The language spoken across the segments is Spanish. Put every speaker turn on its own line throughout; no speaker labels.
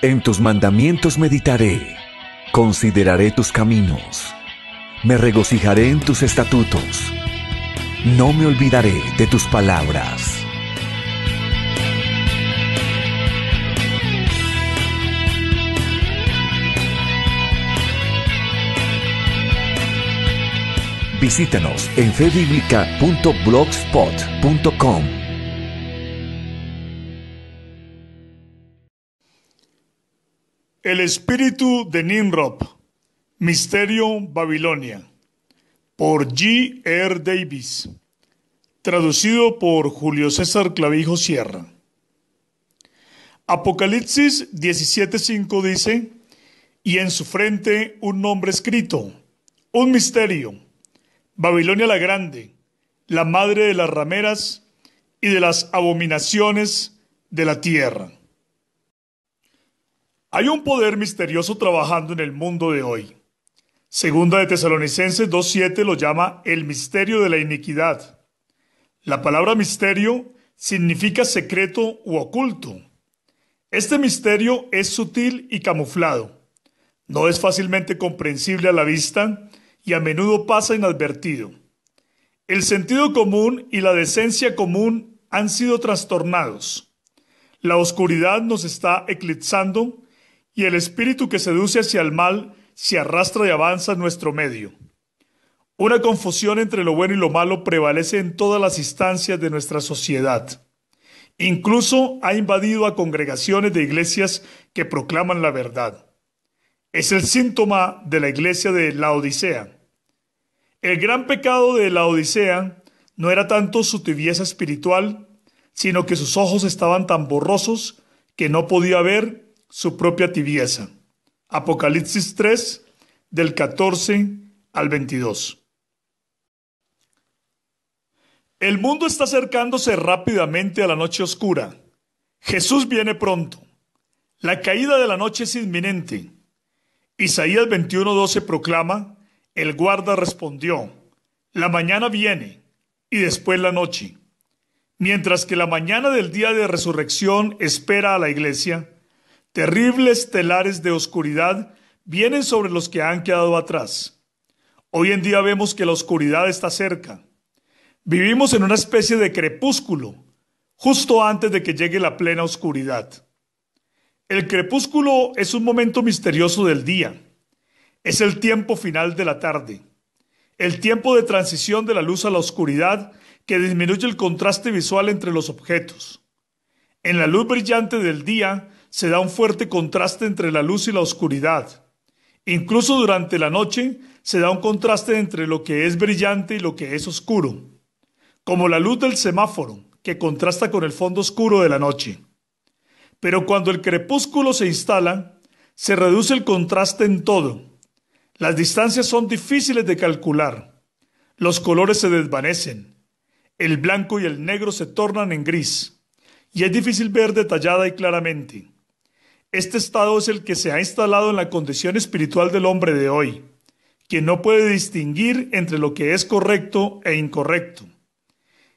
En tus mandamientos meditaré, consideraré tus caminos, me regocijaré en tus estatutos, no me olvidaré de tus palabras. Visítanos en febiblica.blogspot.com El espíritu de Nimrod, Misterio Babilonia, por G. R. Davis, traducido por Julio César Clavijo Sierra. Apocalipsis 17:5 dice, y en su frente un nombre escrito, un misterio, Babilonia la Grande, la madre de las rameras y de las abominaciones de la tierra. Hay un poder misterioso trabajando en el mundo de hoy. Segunda de Tesalonicenses 2.7 lo llama el misterio de la iniquidad. La palabra misterio significa secreto u oculto. Este misterio es sutil y camuflado. No es fácilmente comprensible a la vista y a menudo pasa inadvertido. El sentido común y la decencia común han sido trastornados. La oscuridad nos está eclipsando y el espíritu que seduce hacia el mal se arrastra y avanza en nuestro medio. Una confusión entre lo bueno y lo malo prevalece en todas las instancias de nuestra sociedad. Incluso ha invadido a congregaciones de iglesias que proclaman la verdad. Es el síntoma de la iglesia de la Odisea. El gran pecado de la Odisea no era tanto su tibieza espiritual, sino que sus ojos estaban tan borrosos que no podía ver su propia tibieza. Apocalipsis 3, del 14 al 22. El mundo está acercándose rápidamente a la noche oscura. Jesús viene pronto. La caída de la noche es inminente. Isaías 21:12 proclama, el guarda respondió, la mañana viene y después la noche. Mientras que la mañana del día de resurrección espera a la iglesia, Terribles telares de oscuridad vienen sobre los que han quedado atrás. Hoy en día vemos que la oscuridad está cerca. Vivimos en una especie de crepúsculo, justo antes de que llegue la plena oscuridad. El crepúsculo es un momento misterioso del día. Es el tiempo final de la tarde. El tiempo de transición de la luz a la oscuridad que disminuye el contraste visual entre los objetos. En la luz brillante del día se da un fuerte contraste entre la luz y la oscuridad. Incluso durante la noche se da un contraste entre lo que es brillante y lo que es oscuro, como la luz del semáforo, que contrasta con el fondo oscuro de la noche. Pero cuando el crepúsculo se instala, se reduce el contraste en todo. Las distancias son difíciles de calcular. Los colores se desvanecen. El blanco y el negro se tornan en gris. Y es difícil ver detallada y claramente. Este estado es el que se ha instalado en la condición espiritual del hombre de hoy, quien no puede distinguir entre lo que es correcto e incorrecto.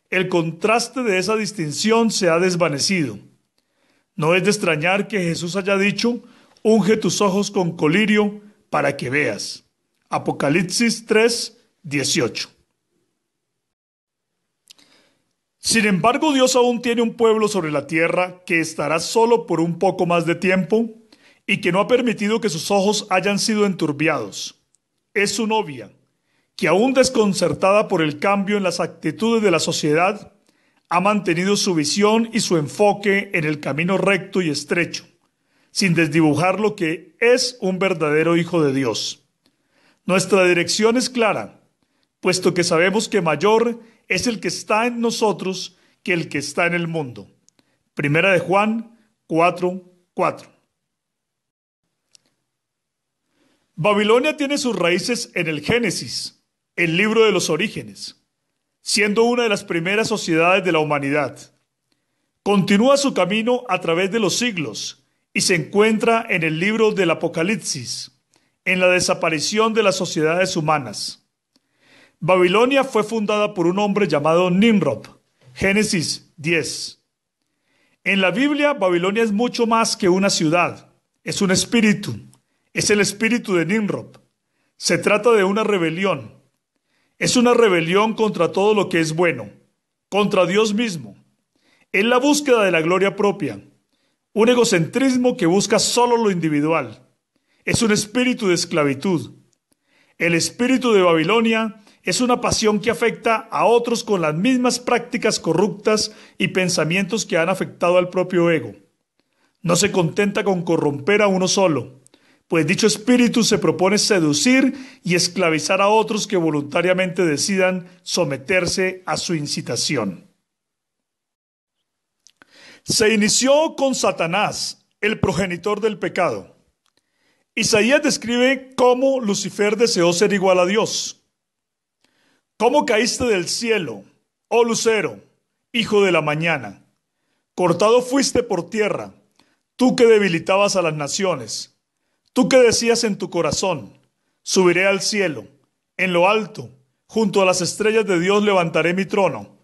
El contraste de esa distinción se ha desvanecido. No es de extrañar que Jesús haya dicho, unge tus ojos con colirio para que veas. Apocalipsis 3, 18. Sin embargo, Dios aún tiene un pueblo sobre la tierra que estará solo por un poco más de tiempo y que no ha permitido que sus ojos hayan sido enturbiados. Es su novia, que aún desconcertada por el cambio en las actitudes de la sociedad, ha mantenido su visión y su enfoque en el camino recto y estrecho, sin desdibujar lo que es un verdadero hijo de Dios. Nuestra dirección es clara puesto que sabemos que mayor es el que está en nosotros que el que está en el mundo. Primera de Juan 4.4 Babilonia tiene sus raíces en el Génesis, el libro de los orígenes, siendo una de las primeras sociedades de la humanidad. Continúa su camino a través de los siglos y se encuentra en el libro del Apocalipsis, en la desaparición de las sociedades humanas. Babilonia fue fundada por un hombre llamado Nimrod. Génesis 10. En la Biblia, Babilonia es mucho más que una ciudad, es un espíritu, es el espíritu de Nimrod. Se trata de una rebelión. Es una rebelión contra todo lo que es bueno, contra Dios mismo. en la búsqueda de la gloria propia, un egocentrismo que busca solo lo individual. Es un espíritu de esclavitud. El espíritu de Babilonia es una pasión que afecta a otros con las mismas prácticas corruptas y pensamientos que han afectado al propio ego. No se contenta con corromper a uno solo, pues dicho espíritu se propone seducir y esclavizar a otros que voluntariamente decidan someterse a su incitación. Se inició con Satanás, el progenitor del pecado. Isaías describe cómo Lucifer deseó ser igual a Dios ¿Cómo caíste del cielo, oh lucero, hijo de la mañana? Cortado fuiste por tierra, tú que debilitabas a las naciones, tú que decías en tu corazón, subiré al cielo, en lo alto, junto a las estrellas de Dios levantaré mi trono,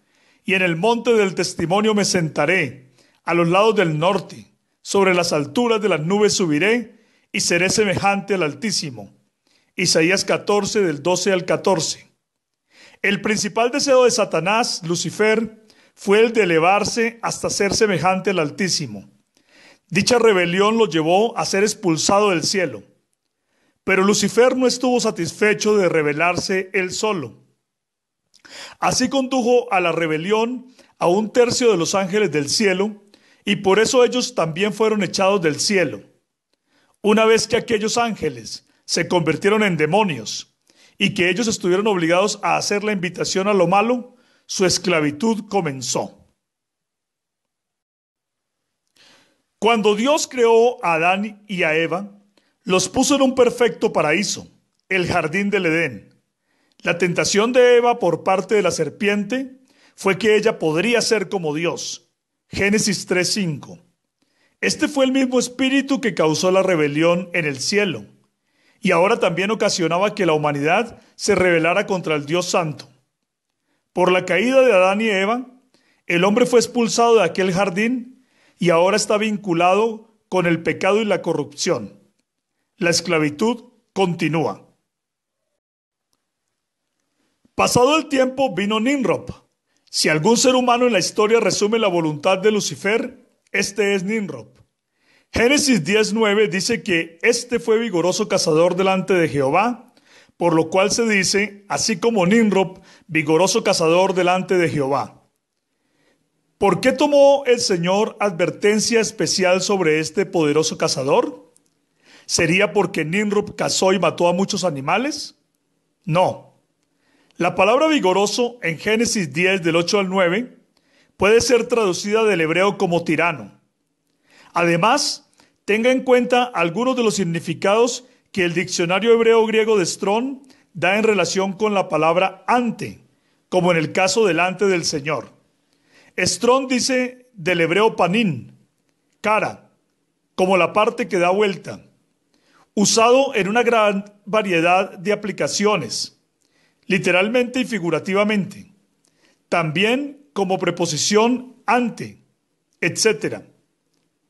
y en el monte del testimonio me sentaré, a los lados del norte, sobre las alturas de las nubes subiré, y seré semejante al Altísimo. Isaías 14 del 12 al 14. El principal deseo de Satanás, Lucifer, fue el de elevarse hasta ser semejante al Altísimo. Dicha rebelión lo llevó a ser expulsado del cielo. Pero Lucifer no estuvo satisfecho de rebelarse él solo. Así condujo a la rebelión a un tercio de los ángeles del cielo, y por eso ellos también fueron echados del cielo. Una vez que aquellos ángeles se convirtieron en demonios y que ellos estuvieron obligados a hacer la invitación a lo malo, su esclavitud comenzó. Cuando Dios creó a Adán y a Eva, los puso en un perfecto paraíso, el jardín del Edén. La tentación de Eva por parte de la serpiente fue que ella podría ser como Dios. Génesis 3:5. Este fue el mismo espíritu que causó la rebelión en el cielo y ahora también ocasionaba que la humanidad se rebelara contra el Dios Santo. Por la caída de Adán y Eva, el hombre fue expulsado de aquel jardín y ahora está vinculado con el pecado y la corrupción. La esclavitud continúa. Pasado el tiempo vino Nimrod. Si algún ser humano en la historia resume la voluntad de Lucifer, este es Nimrod. Génesis 10.9 dice que este fue vigoroso cazador delante de Jehová, por lo cual se dice, así como Nimrod, vigoroso cazador delante de Jehová. ¿Por qué tomó el Señor advertencia especial sobre este poderoso cazador? ¿Sería porque Nimrod cazó y mató a muchos animales? No. La palabra vigoroso en Génesis 10 del 8 al 9 puede ser traducida del hebreo como tirano Además, tenga en cuenta algunos de los significados que el diccionario hebreo-griego de Strong da en relación con la palabra ante, como en el caso delante del Señor. Strong dice del hebreo panín, cara, como la parte que da vuelta, usado en una gran variedad de aplicaciones, literalmente y figurativamente, también como preposición ante, etcétera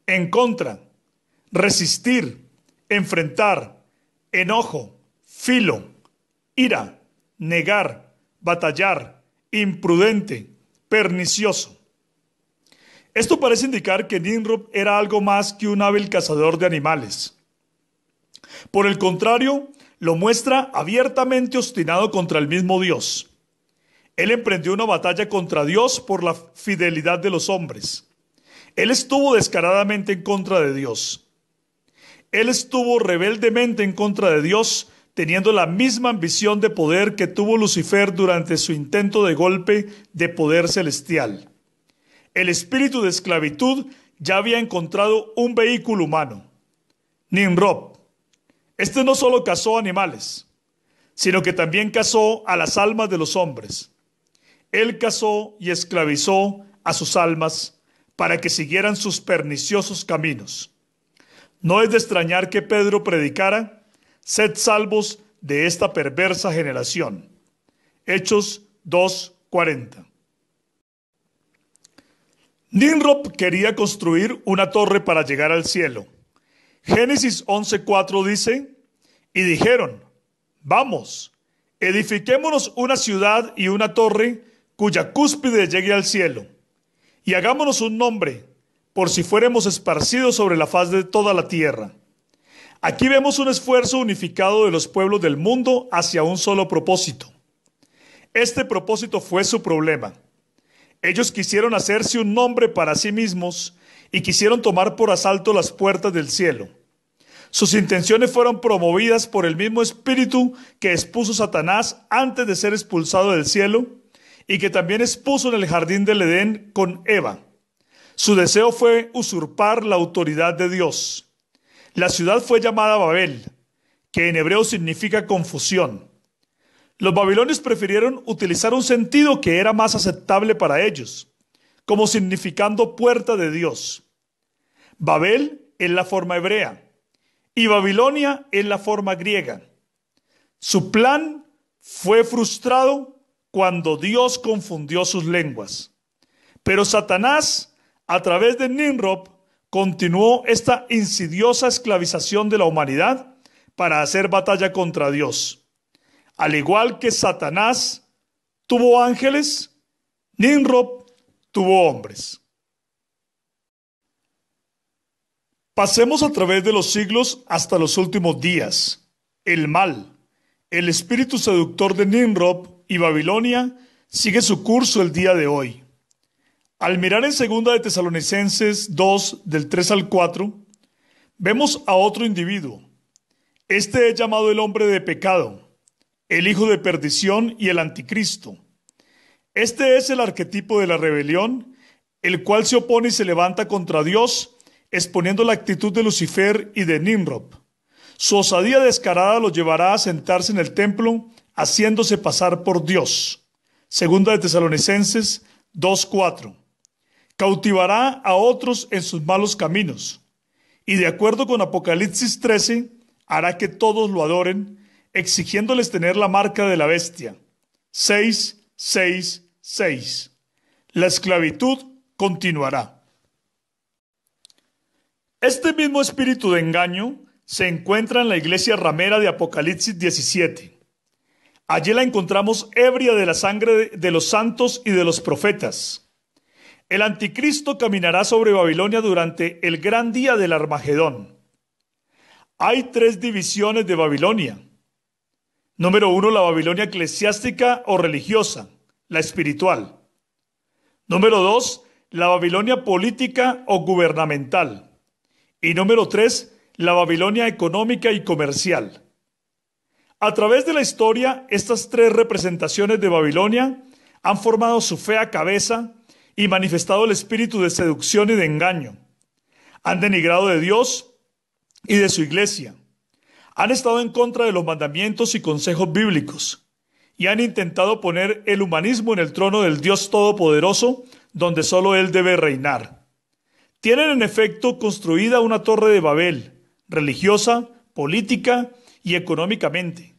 en contra, resistir, enfrentar, enojo, filo, ira, negar, batallar, imprudente, pernicioso. Esto parece indicar que Nimrod era algo más que un hábil cazador de animales. Por el contrario, lo muestra abiertamente obstinado contra el mismo Dios. Él emprendió una batalla contra Dios por la fidelidad de los hombres. Él estuvo descaradamente en contra de Dios. Él estuvo rebeldemente en contra de Dios, teniendo la misma ambición de poder que tuvo Lucifer durante su intento de golpe de poder celestial. El espíritu de esclavitud ya había encontrado un vehículo humano, Nimrod. Este no solo cazó animales, sino que también cazó a las almas de los hombres. Él cazó y esclavizó a sus almas para que siguieran sus perniciosos caminos. No es de extrañar que Pedro predicara, sed salvos de esta perversa generación. Hechos 2.40. Ninrop quería construir una torre para llegar al cielo. Génesis 11.4 dice, y dijeron, vamos, edifiquémonos una ciudad y una torre cuya cúspide llegue al cielo y hagámonos un nombre, por si fuéramos esparcidos sobre la faz de toda la tierra. Aquí vemos un esfuerzo unificado de los pueblos del mundo hacia un solo propósito. Este propósito fue su problema. Ellos quisieron hacerse un nombre para sí mismos y quisieron tomar por asalto las puertas del cielo. Sus intenciones fueron promovidas por el mismo espíritu que expuso Satanás antes de ser expulsado del cielo y que también expuso en el jardín del Edén con Eva. Su deseo fue usurpar la autoridad de Dios. La ciudad fue llamada Babel, que en hebreo significa confusión. Los babilonios prefirieron utilizar un sentido que era más aceptable para ellos, como significando puerta de Dios. Babel en la forma hebrea y Babilonia en la forma griega. Su plan fue frustrado cuando Dios confundió sus lenguas. Pero Satanás, a través de Nimrod, continuó esta insidiosa esclavización de la humanidad para hacer batalla contra Dios. Al igual que Satanás tuvo ángeles, Nimrod tuvo hombres. Pasemos a través de los siglos hasta los últimos días. El mal, el espíritu seductor de Nimrod y Babilonia sigue su curso el día de hoy. Al mirar en segunda de Tesalonicenses 2 del 3 al 4, vemos a otro individuo. Este es llamado el hombre de pecado, el hijo de perdición y el anticristo. Este es el arquetipo de la rebelión, el cual se opone y se levanta contra Dios, exponiendo la actitud de Lucifer y de Nimrod. Su osadía descarada lo llevará a sentarse en el templo haciéndose pasar por Dios. Segunda de Tesalonicenses 2.4. Cautivará a otros en sus malos caminos, y de acuerdo con Apocalipsis 13, hará que todos lo adoren, exigiéndoles tener la marca de la bestia. 6, 6, 6. La esclavitud continuará. Este mismo espíritu de engaño se encuentra en la iglesia ramera de Apocalipsis 17. Allí la encontramos ebria de la sangre de los santos y de los profetas. El anticristo caminará sobre Babilonia durante el gran día del Armagedón. Hay tres divisiones de Babilonia. Número uno, la Babilonia eclesiástica o religiosa, la espiritual. Número dos, la Babilonia política o gubernamental. Y número tres, la Babilonia económica y comercial. A través de la historia, estas tres representaciones de Babilonia han formado su fea cabeza y manifestado el espíritu de seducción y de engaño. Han denigrado de Dios y de su iglesia. Han estado en contra de los mandamientos y consejos bíblicos y han intentado poner el humanismo en el trono del Dios Todopoderoso, donde solo Él debe reinar. Tienen en efecto construida una torre de Babel, religiosa, política y económicamente,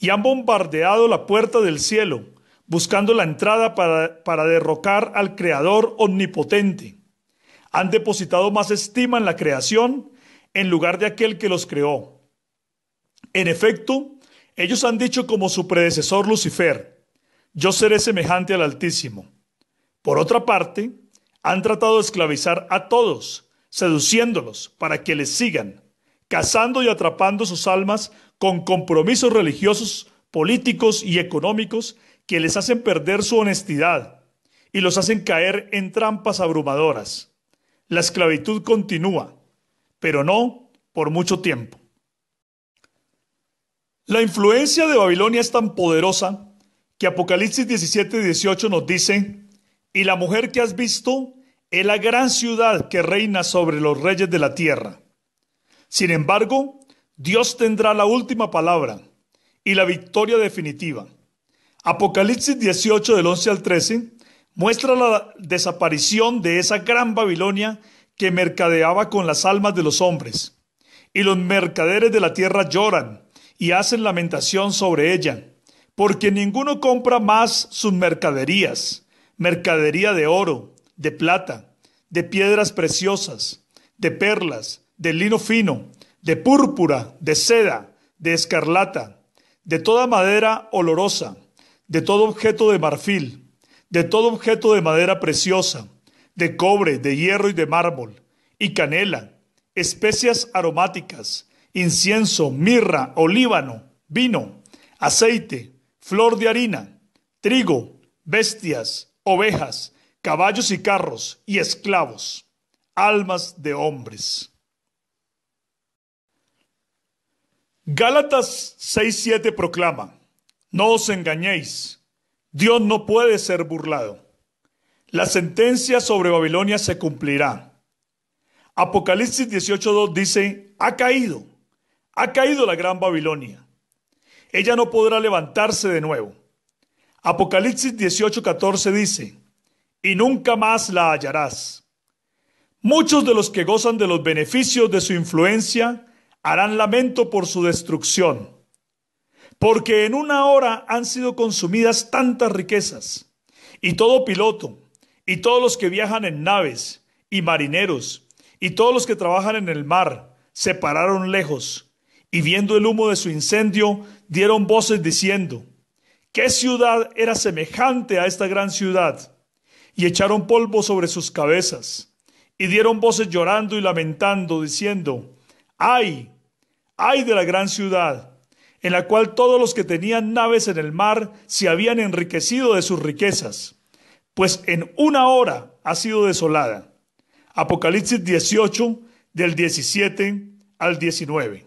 y han bombardeado la puerta del cielo, buscando la entrada para, derrocar al Creador omnipotente. Han depositado más estima en la creación en lugar de aquel que los creó. En efecto, ellos han dicho como su predecesor Lucifer, yo seré semejante al Altísimo. Por otra parte, han tratado de esclavizar a todos, seduciéndolos para que les sigan, cazando y atrapando sus almas con compromisos religiosos, políticos y económicos que les hacen perder su honestidad y los hacen caer en trampas abrumadoras. La esclavitud continúa, pero no por mucho tiempo. La influencia de Babilonia es tan poderosa que Apocalipsis 17 y 18 nos dice, y la mujer que has visto es la gran ciudad que reina sobre los reyes de la tierra. Sin embargo, Dios tendrá la última palabra y la victoria definitiva. Apocalipsis 18 del 11 al 13 muestra la desaparición de esa gran Babilonia que mercadeaba con las almas de los hombres. Y los mercaderes de la tierra lloran y hacen lamentación sobre ella, porque ninguno compra más sus mercaderías, mercadería de oro, de plata, de piedras preciosas, de perlas, de lino fino, de púrpura, de seda, de escarlata, de toda madera olorosa, de todo objeto de marfil, de todo objeto de madera preciosa, de cobre, de hierro y de mármol, y canela, especias aromáticas, incienso, mirra, olíbano, vino, aceite, flor de harina, trigo, bestias, ovejas, caballos y carros, y esclavos, almas de hombres. Gálatas 6:7 proclama, no os engañéis, Dios no puede ser burlado. La sentencia sobre Babilonia se cumplirá. Apocalipsis 18:2 dice, ha caído, ha caído la gran Babilonia. Ella no podrá levantarse de nuevo. Apocalipsis 18:14 dice, y nunca más la hallarás. Muchos de los que gozan de los beneficios de su influencia harán lamento por su destrucción, porque en una hora han sido consumidas tantas riquezas, y todo piloto, y todos los que viajan en naves, y marineros, y todos los que trabajan en el mar, se pararon lejos, y viendo el humo de su incendio, dieron voces diciendo, ¿qué ciudad era semejante a esta gran ciudad? Y echaron polvo sobre sus cabezas, y dieron voces llorando y lamentando, diciendo, ay ay de la gran ciudad, en la cual todos los que tenían naves en el mar se habían enriquecido de sus riquezas, pues en una hora ha sido desolada. Apocalipsis 18, del 17 al 19.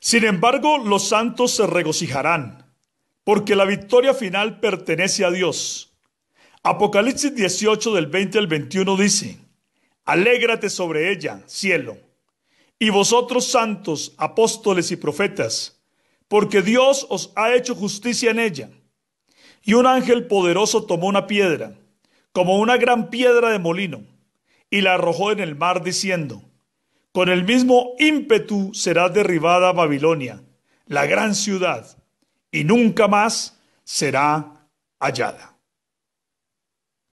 Sin embargo, los santos se regocijarán, porque la victoria final pertenece a Dios. Apocalipsis 18 del 20 al 21 dice, Alégrate sobre ella, cielo y vosotros santos, apóstoles y profetas, porque Dios os ha hecho justicia en ella. Y un ángel poderoso tomó una piedra, como una gran piedra de molino, y la arrojó en el mar, diciendo, Con el mismo ímpetu será derribada Babilonia, la gran ciudad, y nunca más será hallada.